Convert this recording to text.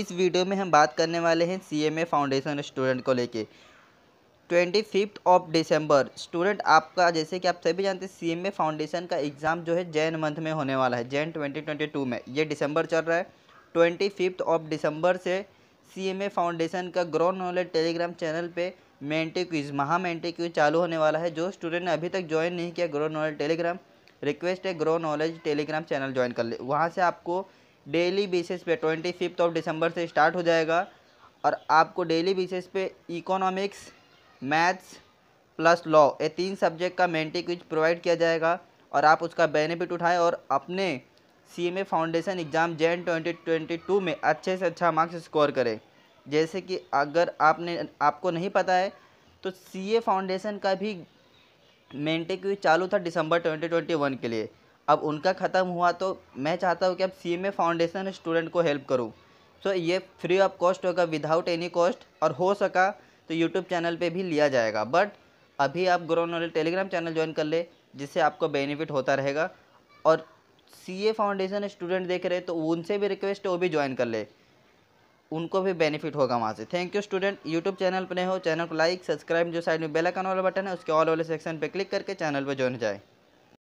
इस वीडियो में हम बात करने वाले हैं सीएमए फाउंडेशन स्टूडेंट को लेके twenty fifth of December student आपका जैसे कि आप सभी जानते हैं सी एम ए फाउंडेशन का एग्ज़ाम जो है जैन मंथ में होने वाला है जैन ट्वेंटी ट्वेंटी टू में ये दिसंबर चल रहा है ट्वेंटी फिफ्थ ऑफ दिसंबर से सी एम ए फाउंडेशन का ग्रो नॉलेज टेलीग्राम चैनल पर मेंटी क्विज महा मेंटी क्विज चालू होने वाला है जो स्टूडेंट ने अभी तक ज्वाइन नहीं किया ग्रो नॉलेज टेलीग्राम रिक्वेस्ट है grow knowledge Telegram channel join कर ले वहाँ से आपको डेली बेसिस पे ट्वेंटी फिफ्थ ऑफ दिसंबर से स्टार्ट हो जाएगा और आपको डेली बेसिस पे इकोनॉमिक्स मैथ्स प्लस लॉ ये तीन सब्जेक्ट का मेंटी क्विज प्रोवाइड किया जाएगा और आप उसका बेनिफिट उठाएं और अपने C M A foundation exam जैन ट्वेंटी ट्वेंटी टू में अच्छे से अच्छा मार्क्स स्कोर करें जैसे कि अगर आपने आपको नहीं पता है तो सी ए फाउंडेशन का भी मेंटे क्विज चालू था दिसंबर ट्वेंटी ट्वेंटी वन के लिए अब उनका ख़त्म हुआ तो मैं चाहता हूँ कि अब C M A foundation student को हेल्प करूँ सो ये फ्री ऑफ कॉस्ट होगा विदाउट एनी कॉस्ट और हो सका तो यूट्यूब चैनल पर भी लिया जाएगा बट अभी आप grow knowledge Telegram channel join कर ले जिससे आपको बेनिफिट होता रहेगा और सी ए फाउंडेशन स्टूडेंट देख रहे तो उनसे भी रिक्वेस्ट है वो भी ज्वाइन कर ले उनको भी बेनिफिट होगा वहाँ से thank you student YouTube channel पर हो चैनल को लाइक सब्सक्राइब जो साइड में बेल आइकन वाला बटन है उसके ऑल वाले सेक्शन पे क्लिक करके चैनल पर ज्वाइन जाए